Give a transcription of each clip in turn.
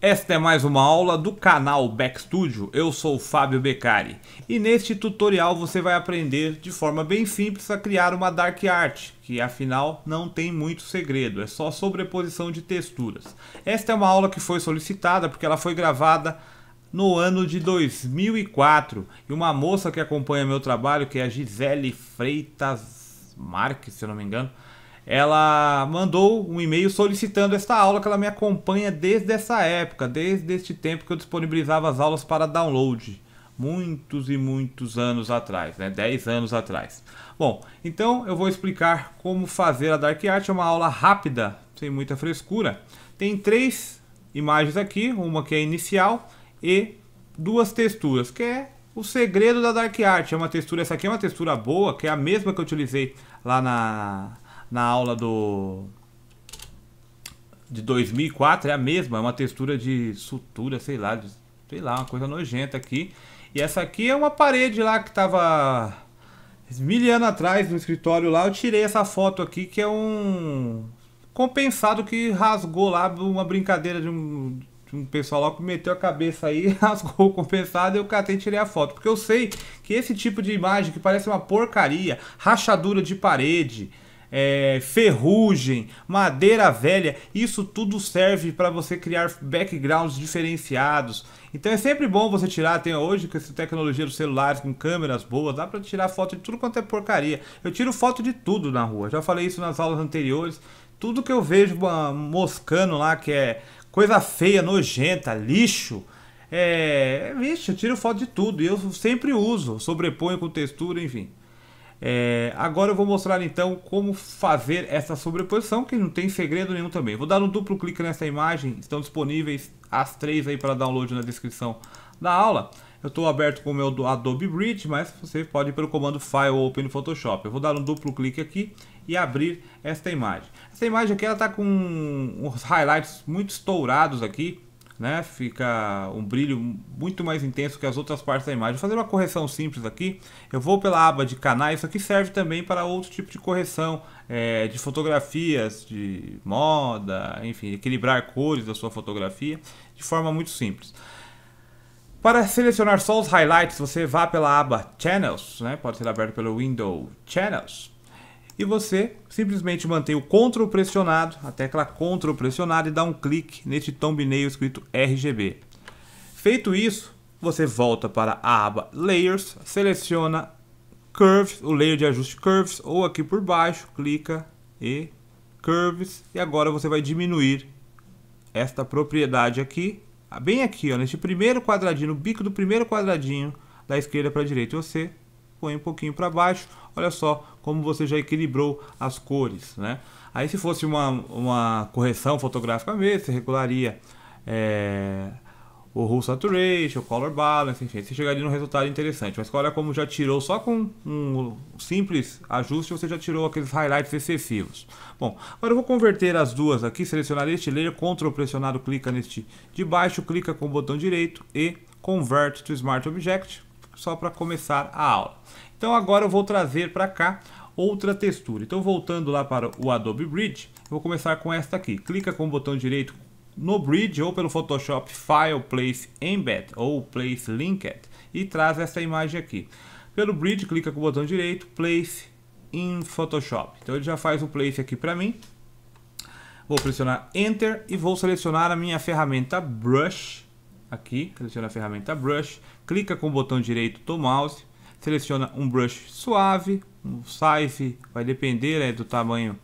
Esta é mais uma aula do canal Backstudio, Studio, eu sou o Fábio Beccari e neste tutorial você vai aprender de forma bem simples a criar uma Dark Art, que afinal não tem muito segredo, é só sobreposição de texturas. Esta é uma aula que foi solicitada porque ela foi gravada no ano de 2004 e uma moça que acompanha meu trabalho, que é a Gisele Freitas Marques, se eu não me engano, ela mandou um e-mail solicitando esta aula que ela me acompanha desde essa época, desde este tempo que eu disponibilizava as aulas para download. Muitos e muitos anos atrás, né? 10 anos atrás. Bom, então eu vou explicar como fazer a Dark Art. É uma aula rápida, sem muita frescura. Tem três imagens aqui, uma que é inicial e duas texturas, que é o segredo da Dark Art. É uma textura, essa aqui é uma textura boa, que é a mesma que eu utilizei lá na na aula do de 2004 é a mesma, é uma textura de sutura, sei lá, de, sei lá, uma coisa nojenta aqui. E essa aqui é uma parede lá que tava mil anos atrás no escritório lá, eu tirei essa foto aqui que é um compensado que rasgou lá uma brincadeira de um, de um pessoal lá que meteu a cabeça aí, rasgou o compensado e eu catei e tirei a foto. Porque eu sei que esse tipo de imagem que parece uma porcaria, rachadura de parede, é, ferrugem, madeira velha, isso tudo serve para você criar backgrounds diferenciados. Então é sempre bom você tirar, tem hoje com essa tecnologia dos celulares com câmeras boas, dá para tirar foto de tudo quanto é porcaria. Eu tiro foto de tudo na rua, já falei isso nas aulas anteriores. Tudo que eu vejo moscando lá, que é coisa feia, nojenta, lixo, é, vixe, eu tiro foto de tudo e eu sempre uso, sobreponho com textura, enfim. É, agora eu vou mostrar então como fazer essa sobreposição, que não tem segredo nenhum também. Vou dar um duplo clique nessa imagem, estão disponíveis as três aí para download na descrição da aula. Eu estou aberto com o meu Adobe Bridge, mas você pode ir pelo comando File Open no Photoshop. Eu vou dar um duplo clique aqui e abrir esta imagem. Essa imagem aqui está com uns highlights muito estourados aqui, né? Fica um brilho muito mais intenso que as outras partes da imagem. Vou fazer uma correção simples aqui. Eu vou pela aba de canais. Isso aqui serve também para outro tipo de correção é, de fotografias, de moda, enfim, equilibrar cores da sua fotografia de forma muito simples. Para selecionar só os highlights, você vá pela aba Channels, né? Pode ser aberto pelo Window Channels e você simplesmente mantém o Ctrl pressionado, a tecla Ctrl pressionada e dá um clique neste thumbnail escrito RGB. Feito isso, você volta para a aba Layers, seleciona Curves, o layer de ajuste Curves, ou aqui por baixo, clica e Curves, e agora você vai diminuir esta propriedade aqui, bem aqui, ó, neste primeiro quadradinho, no bico do primeiro quadradinho, da esquerda para a direita, você põe um pouquinho para baixo, olha só como você já equilibrou as cores, né? Aí se fosse uma, uma correção fotográfica mesmo, você regularia é, o Hull Saturation, o Color Balance, enfim, você chegaria num resultado interessante. Mas olha como já tirou, só com um simples ajuste, você já tirou aqueles highlights excessivos. Bom, agora eu vou converter as duas aqui, selecionar este layer, Ctrl pressionado, clica neste de baixo, clica com o botão direito e Convert to Smart Object só para começar a aula. Então agora eu vou trazer para cá outra textura. Então voltando lá para o Adobe Bridge, eu vou começar com esta aqui. Clica com o botão direito no Bridge ou pelo Photoshop File Place Embed ou Place Linked e traz essa imagem aqui. Pelo Bridge, clica com o botão direito, Place in Photoshop. Então ele já faz o place aqui para mim. Vou pressionar Enter e vou selecionar a minha ferramenta Brush aqui, seleciona a ferramenta Brush, clica com o botão direito do mouse, seleciona um brush suave, um size vai depender né, do tamanho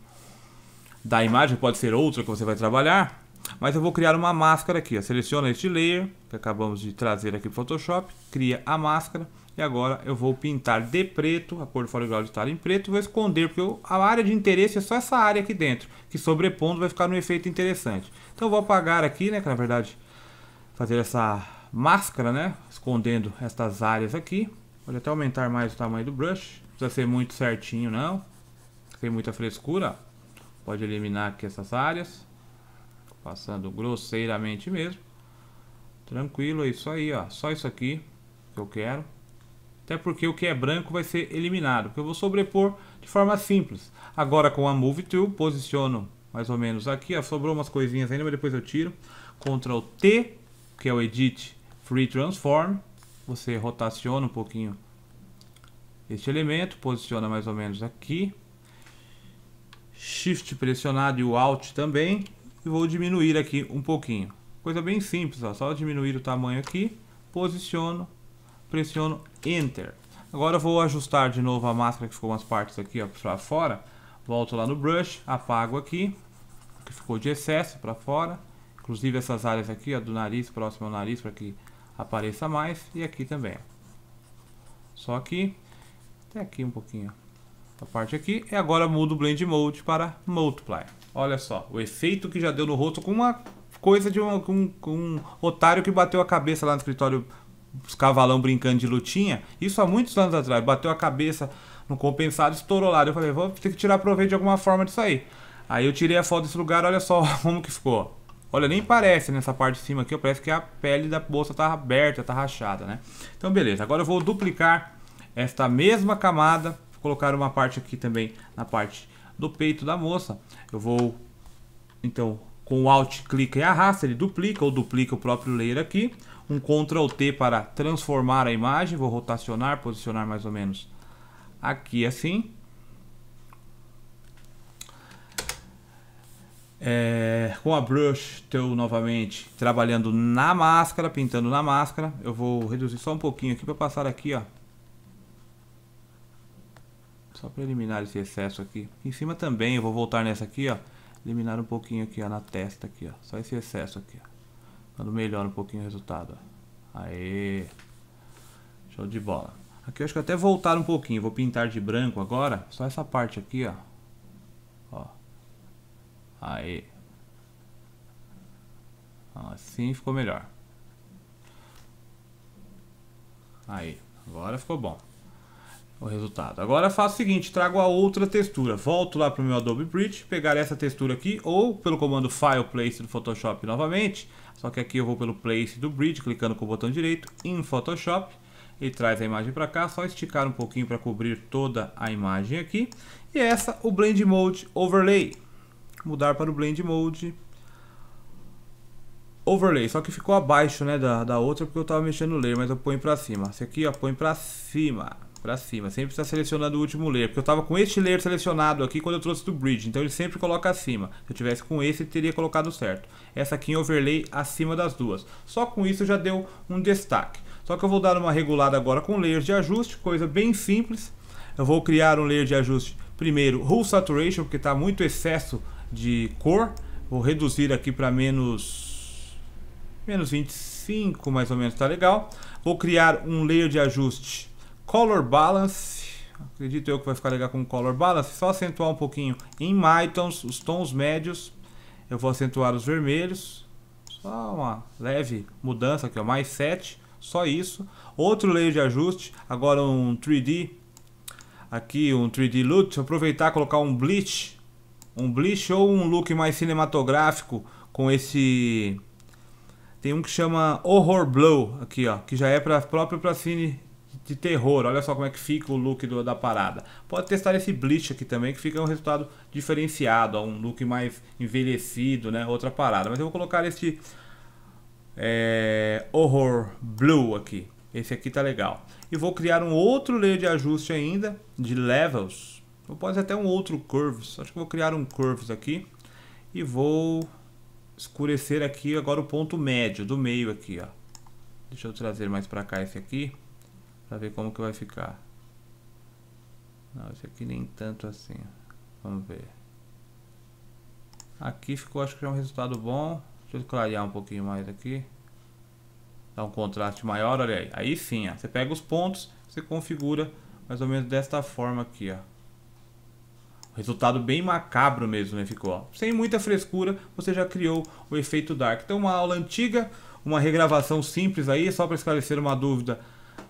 da imagem, pode ser outra que você vai trabalhar, mas eu vou criar uma máscara aqui, ó. seleciona este layer que acabamos de trazer aqui para Photoshop, cria a máscara e agora eu vou pintar de preto, a cor do foreground está em preto, vou esconder, porque eu, a área de interesse é só essa área aqui dentro, que sobrepondo vai ficar um efeito interessante. Então eu vou apagar aqui, né, que na verdade fazer essa máscara, né? Escondendo estas áreas aqui. Pode até aumentar mais o tamanho do brush. Não precisa ser muito certinho, não. Sem muita frescura. Pode eliminar aqui essas áreas. Passando grosseiramente mesmo. Tranquilo, é isso aí, ó. Só isso aqui que eu quero. Até porque o que é branco vai ser eliminado. Porque eu vou sobrepor de forma simples. Agora com a Move Tool, posiciono mais ou menos aqui. Ó. Sobrou umas coisinhas ainda, mas depois eu tiro. Ctrl T que é o Edit Free Transform. Você rotaciona um pouquinho este elemento, posiciona mais ou menos aqui. Shift pressionado e o Alt também. E vou diminuir aqui um pouquinho. Coisa bem simples, ó, só diminuir o tamanho aqui. Posiciono, pressiono Enter. Agora vou ajustar de novo a máscara que ficou umas partes aqui ó, para fora. Volto lá no Brush, apago aqui, que ficou de excesso para fora. Inclusive essas áreas aqui, ó, do nariz, próximo ao nariz, para que apareça mais. E aqui também. Só aqui, até aqui um pouquinho. A parte aqui. E agora mudo o Blend Mode para Multiply. Olha só, o efeito que já deu no rosto com uma coisa de um, com um otário que bateu a cabeça lá no escritório os cavalão brincando de lutinha. Isso há muitos anos atrás. Bateu a cabeça no compensado, estourou lá. Eu falei, vou ter que tirar proveito de alguma forma disso aí. Aí eu tirei a foto desse lugar, olha só como que ficou. Olha, nem parece nessa parte de cima aqui, parece que a pele da bolsa tá aberta, tá rachada, né? Então beleza, agora eu vou duplicar esta mesma camada, vou colocar uma parte aqui também na parte do peito da moça. Eu vou, então, com o Alt, clica e arrasta, ele duplica ou duplica o próprio layer aqui. Um Ctrl T para transformar a imagem, vou rotacionar, posicionar mais ou menos aqui assim. É, com a brush, teu novamente trabalhando na máscara, pintando na máscara. Eu vou reduzir só um pouquinho aqui para passar aqui, ó. Só para eliminar esse excesso aqui. Em cima também, eu vou voltar nessa aqui, ó. Eliminar um pouquinho aqui, ó, na testa aqui, ó. Só esse excesso aqui, ó. Quando melhora um pouquinho o resultado, ó. Aê! Show de bola. Aqui eu acho que até voltar um pouquinho. Vou pintar de branco agora. Só essa parte aqui, ó. Ó. Aí. Assim ficou melhor. Aí, agora ficou bom o resultado. Agora faço o seguinte, trago a outra textura. Volto lá para o meu Adobe Bridge, pegar essa textura aqui, ou pelo comando File Place do Photoshop novamente. Só que aqui eu vou pelo Place do Bridge, clicando com o botão direito, em Photoshop. ele traz a imagem para cá, só esticar um pouquinho para cobrir toda a imagem aqui. E essa, o Blend Mode Overlay mudar para o Blend Mode Overlay, só que ficou abaixo né, da, da outra porque eu estava mexendo no layer, mas eu ponho para cima Esse aqui ó, para cima, para cima, sempre está selecionando o último layer Porque eu estava com este layer selecionado aqui quando eu trouxe do Bridge, então ele sempre coloca acima Se eu tivesse com esse, teria colocado certo Essa aqui em Overlay acima das duas Só com isso já deu um destaque Só que eu vou dar uma regulada agora com layers de ajuste, coisa bem simples eu vou criar um layer de ajuste primeiro Hull Saturation, porque está muito excesso de cor. Vou reduzir aqui para menos, menos 25, mais ou menos, tá legal. Vou criar um layer de ajuste Color Balance. Acredito eu que vai ficar legal com Color Balance. Só acentuar um pouquinho em Mytons, os tons médios. Eu vou acentuar os vermelhos. Só uma leve mudança aqui, ó, mais 7. Só isso. Outro layer de ajuste. Agora um 3D. Aqui um 3D Loot. Aproveitar e colocar um Bleach um bleach ou um look mais cinematográfico com esse... Tem um que chama Horror Blow aqui, ó. Que já é pra, próprio para cine de terror. Olha só como é que fica o look do, da parada. Pode testar esse bleach aqui também, que fica um resultado diferenciado. Ó, um look mais envelhecido, né? Outra parada. Mas eu vou colocar esse é, Horror Blue aqui. Esse aqui tá legal. E vou criar um outro layer de ajuste ainda, de levels. Ou pode ser até um outro Curves. Acho que vou criar um Curves aqui. E vou escurecer aqui agora o ponto médio do meio aqui, ó. Deixa eu trazer mais para cá esse aqui. para ver como que vai ficar. Não, esse aqui nem tanto assim. Vamos ver. Aqui ficou, acho que é um resultado bom. Deixa eu clarear um pouquinho mais aqui. Dá um contraste maior, olha aí. Aí sim, ó. Você pega os pontos, você configura mais ou menos desta forma aqui, ó resultado bem macabro mesmo, né? Ficou, ó. Sem muita frescura, você já criou o efeito Dark. Então, uma aula antiga, uma regravação simples aí, só para esclarecer uma dúvida.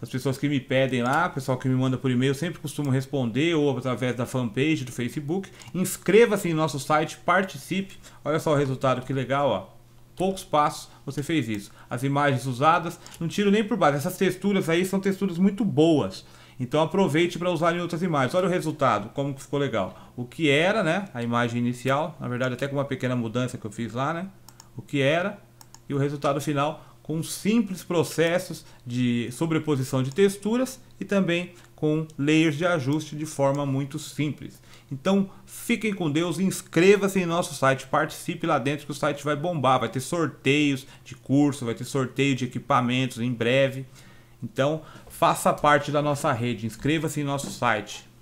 As pessoas que me pedem lá, pessoal que me manda por e-mail, sempre costumo responder ou através da fanpage do Facebook. Inscreva-se em nosso site, participe. Olha só o resultado, que legal, ó. Poucos passos você fez isso. As imagens usadas, não tiro nem por baixo. Essas texturas aí são texturas muito boas. Então aproveite para usar em outras imagens. Olha o resultado, como ficou legal. O que era, né? A imagem inicial, na verdade até com uma pequena mudança que eu fiz lá, né? O que era e o resultado final com simples processos de sobreposição de texturas e também com layers de ajuste de forma muito simples. Então fiquem com Deus, inscreva-se em nosso site, participe lá dentro que o site vai bombar, vai ter sorteios de curso, vai ter sorteio de equipamentos em breve. Então Faça parte da nossa rede, inscreva-se em nosso site.